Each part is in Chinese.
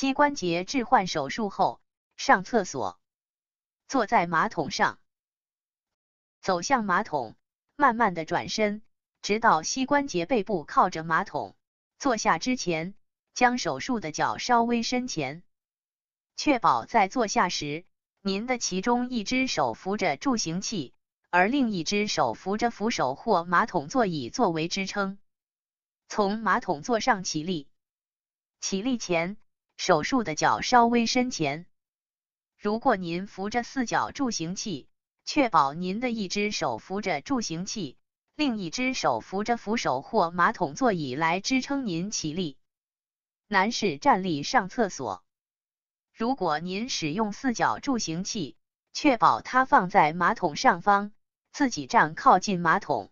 膝关节置换手术后上厕所，坐在马桶上，走向马桶，慢慢的转身，直到膝关节背部靠着马桶坐下之前，将手术的脚稍微伸前，确保在坐下时，您的其中一只手扶着助行器，而另一只手扶着扶手或马桶座椅作为支撑。从马桶座上起立，起立前。手术的脚稍微伸前。如果您扶着四脚助行器，确保您的一只手扶着助行器，另一只手扶着扶手或马桶座椅来支撑您起立。男士站立上厕所。如果您使用四脚助行器，确保它放在马桶上方，自己站靠近马桶。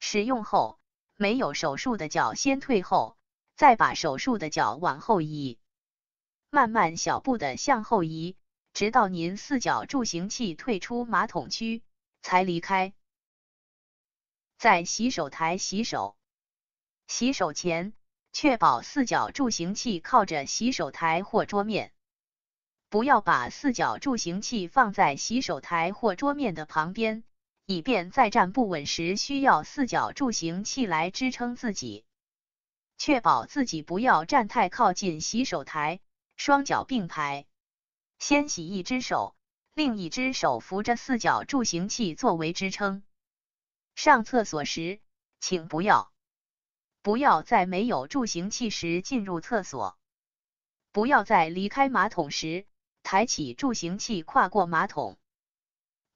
使用后，没有手术的脚先退后，再把手术的脚往后移。慢慢小步的向后移，直到您四脚助行器退出马桶区才离开。在洗手台洗手，洗手前确保四脚助行器靠着洗手台或桌面。不要把四脚助行器放在洗手台或桌面的旁边，以便在站不稳时需要四脚助行器来支撑自己。确保自己不要站太靠近洗手台。双脚并排，先洗一只手，另一只手扶着四角助行器作为支撑。上厕所时，请不要，不要在没有助行器时进入厕所，不要在离开马桶时抬起助行器跨过马桶，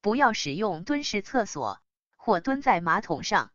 不要使用蹲式厕所或蹲在马桶上。